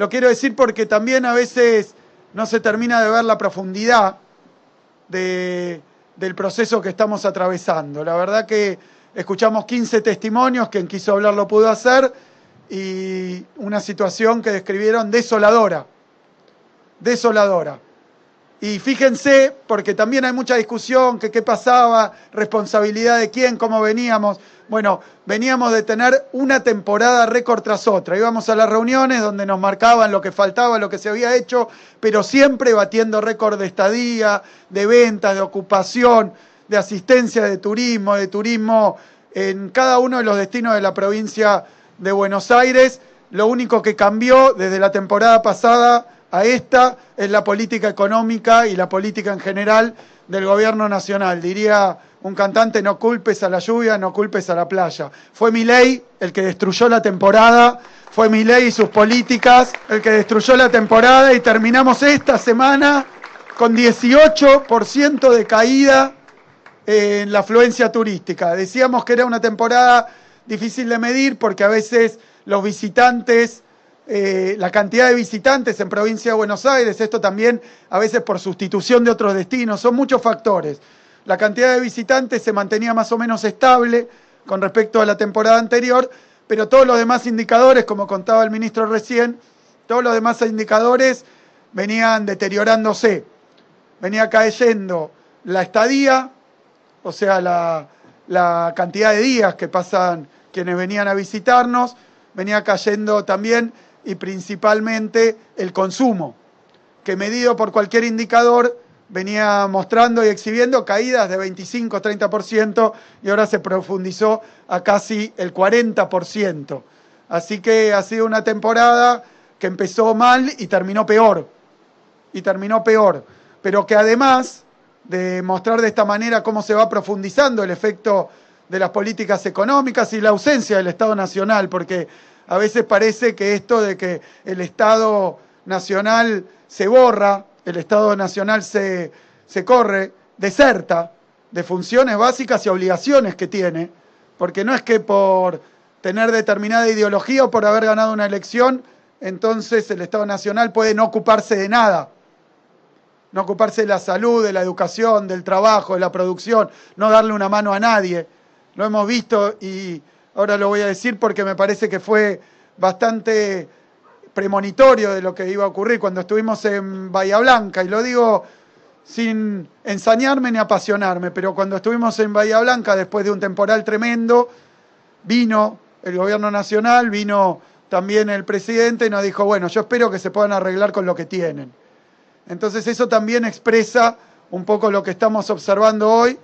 Lo quiero decir porque también a veces no se termina de ver la profundidad del proceso que estamos atravesando. La verdad que escuchamos 15 testimonios, quien quiso hablar lo pudo hacer, y una situación que describieron desoladora, desoladora. Y fíjense, porque también hay mucha discusión, que qué pasaba, responsabilidad de quién, cómo veníamos. Bueno, veníamos de tener una temporada récord tras otra. Íbamos a las reuniones donde nos marcaban lo que faltaba, lo que se había hecho, pero siempre batiendo récord de estadía, de ventas, de ocupación, de asistencia, de turismo, de turismo en cada uno de los destinos de la provincia de Buenos Aires. Lo único que cambió desde la temporada pasada a esta es la política económica y la política en general del gobierno nacional. Diría un cantante, no culpes a la lluvia, no culpes a la playa. Fue mi ley el que destruyó la temporada, fue mi ley y sus políticas el que destruyó la temporada y terminamos esta semana con 18% de caída eh, en la afluencia turística. Decíamos que era una temporada difícil de medir porque a veces los visitantes eh, la cantidad de visitantes en provincia de Buenos Aires, esto también a veces por sustitución de otros destinos, son muchos factores. La cantidad de visitantes se mantenía más o menos estable con respecto a la temporada anterior, pero todos los demás indicadores, como contaba el ministro recién, todos los demás indicadores venían deteriorándose, venía cayendo la estadía, o sea, la, la cantidad de días que pasan quienes venían a visitarnos, venía cayendo también y principalmente el consumo, que medido por cualquier indicador venía mostrando y exhibiendo caídas de 25, 30% y ahora se profundizó a casi el 40%. Así que ha sido una temporada que empezó mal y terminó peor, y terminó peor, pero que además de mostrar de esta manera cómo se va profundizando el efecto de las políticas económicas y la ausencia del Estado Nacional, porque a veces parece que esto de que el Estado Nacional se borra, el Estado Nacional se, corre, deserta de funciones básicas y obligaciones que tiene, porque no es que por tener determinada ideología o por haber ganado una elección, entonces el Estado Nacional puede no ocuparse de nada, no ocuparse de la salud, de la educación, del trabajo, de la producción, no darle una mano a nadie. Lo hemos visto y ahora lo voy a decir porque me parece que fue bastante premonitorio de lo que iba a ocurrir cuando estuvimos en Bahía Blanca, y lo digo sin ensañarme ni apasionarme, pero cuando estuvimos en Bahía Blanca, después de un temporal tremendo, vino el gobierno nacional, vino también el presidente y nos dijo, bueno, yo espero que se puedan arreglar con lo que tienen. Entonces eso también expresa un poco lo que estamos observando hoy.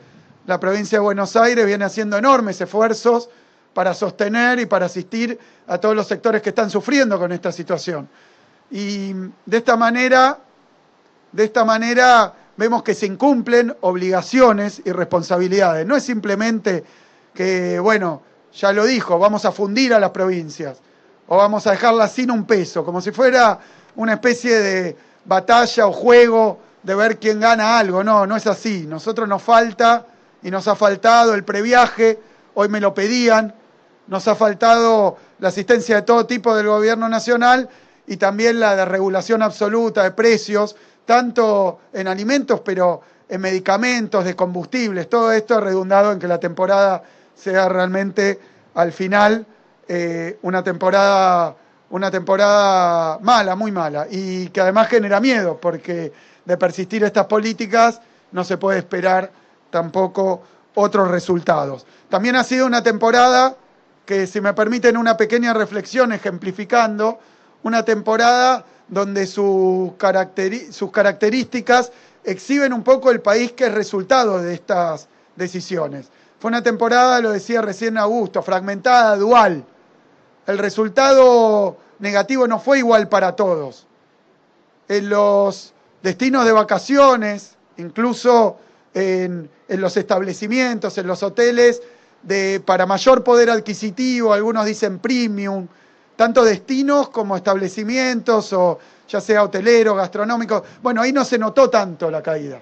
La provincia de Buenos Aires viene haciendo enormes esfuerzos para sostener y para asistir a todos los sectores que están sufriendo con esta situación. Y de esta manera, de esta manera vemos que se incumplen obligaciones y responsabilidades. No es simplemente que, bueno, ya lo dijo, vamos a fundir a las provincias o vamos a dejarlas sin un peso, como si fuera una especie de batalla o juego de ver quién gana algo. No, no es así. Nosotros nos falta y nos ha faltado el previaje, hoy me lo pedían, nos ha faltado la asistencia de todo tipo del gobierno nacional y también la de regulación absoluta de precios, tanto en alimentos, pero en medicamentos, de combustibles. Todo esto ha redundado en que la temporada sea realmente al final eh, una temporada una temporada mala, muy mala, y que además genera miedo, porque de persistir estas políticas no se puede esperar tampoco otros resultados. También ha sido una temporada que si me permiten una pequeña reflexión ejemplificando, una temporada donde sus, características exhiben un poco el país que es resultado de estas decisiones. Fue una temporada, lo decía recién Augusto, fragmentada, dual. El resultado negativo no fue igual para todos. En los destinos de vacaciones, incluso en los establecimientos, en los hoteles, de, para mayor poder adquisitivo, algunos dicen premium, tanto destinos como establecimientos o ya sea hoteleros, gastronómicos. Bueno, ahí no se notó tanto la caída.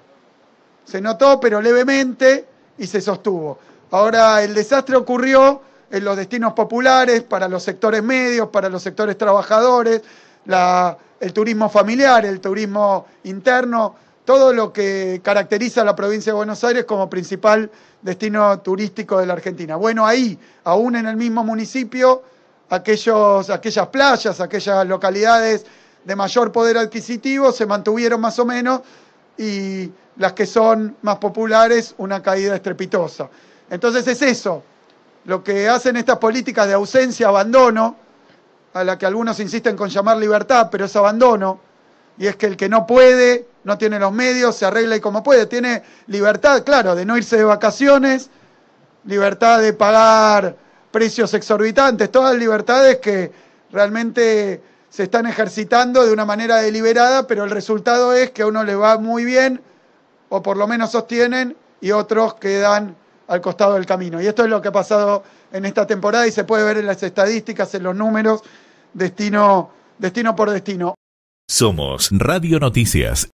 Se notó, pero levemente, y se sostuvo. Ahora, el desastre ocurrió en los destinos populares, para los sectores medios, para los sectores trabajadores, el turismo familiar, el turismo interno, todo lo que caracteriza a la provincia de Buenos Aires como principal destino turístico de la Argentina. Bueno, ahí, aún en el mismo municipio, aquellos, aquellas playas, aquellas localidades de mayor poder adquisitivo se mantuvieron más o menos y las que son más populares, una caída estrepitosa. Entonces es eso, lo que hacen estas políticas de ausencia, abandono, a la que algunos insisten con llamar libertad, pero es abandono, y es que el que no puede, no tiene los medios, se arregla y como puede. Tiene libertad, claro, de no irse de vacaciones, libertad de pagar precios exorbitantes, todas libertades que realmente se están ejercitando de una manera deliberada, pero el resultado es que a uno le va muy bien, o por lo menos sostienen, y otros quedan al costado del camino. Y esto es lo que ha pasado en esta temporada y se puede ver en las estadísticas, en los números, destino, destino por destino. Somos Radio Noticias